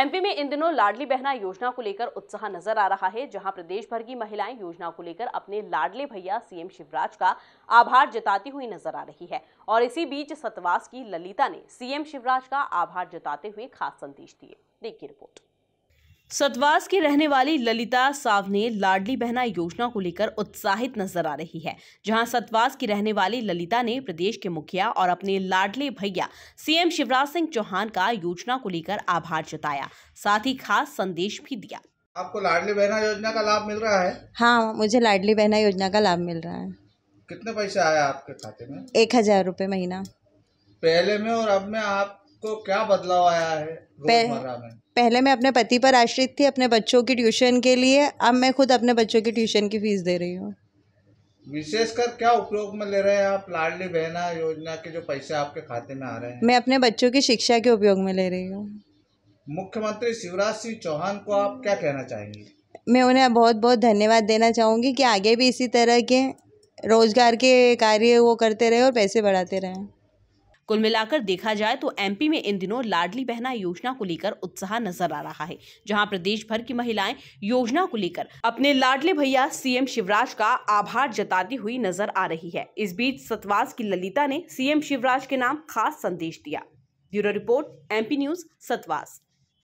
MP में इन दिनों लाडली बहना योजना को लेकर उत्साह नजर आ रहा है जहां प्रदेश भर की महिलाएं योजना को लेकर अपने लाडले भैया सीएम शिवराज का आभार जताती हुई नजर आ रही है और इसी बीच सतवास की ललिता ने सीएम शिवराज का आभार जताते हुए खास संदेश दिए देखिए रिपोर्ट सतवास की रहने वाली ललिता सावने लाडली बहना योजना को लेकर उत्साहित नजर आ रही है जहां सतवास की रहने वाली ललिता ने प्रदेश के मुखिया और अपने लाडले भैया सीएम शिवराज सिंह चौहान का योजना को लेकर आभार जताया साथ ही खास संदेश भी दिया आपको लाडली बहना योजना का लाभ मिल रहा है हाँ मुझे लाडली बहना योजना का लाभ मिल रहा है कितने पैसे आया आपके खाते में एक हजार रूपए महीना पहले में और अब में आप तो क्या बदलाव आया है पहले मैं अपने पति पर आश्रित थी अपने बच्चों की ट्यूशन के लिए अब मैं खुद अपने बच्चों की ट्यूशन की फीस दे रही हूँ विशेषकर क्या उपयोग में ले रहे हैं आप लाडली बहना योजना के जो पैसे आपके खाते में आ रहे हैं मैं अपने बच्चों की शिक्षा के उपयोग में ले रही हूँ मुख्यमंत्री शिवराज सिंह चौहान को आप क्या कहना चाहेंगे मैं उन्हें बहुत बहुत धन्यवाद देना चाहूँगी कि आगे भी इसी तरह के रोजगार के कार्य वो करते रहे और पैसे बढ़ाते रहे कुल मिलाकर देखा जाए तो एमपी में इन दिनों लाडली बहना योजना को लेकर उत्साह नजर आ रहा है जहां प्रदेश भर की महिलाएं योजना को लेकर अपने लाडले भैया सीएम शिवराज का आभार जताती हुई नजर आ रही है इस बीच सतवास की ललिता ने सीएम शिवराज के नाम खास संदेश दिया bureau report MP news Satwas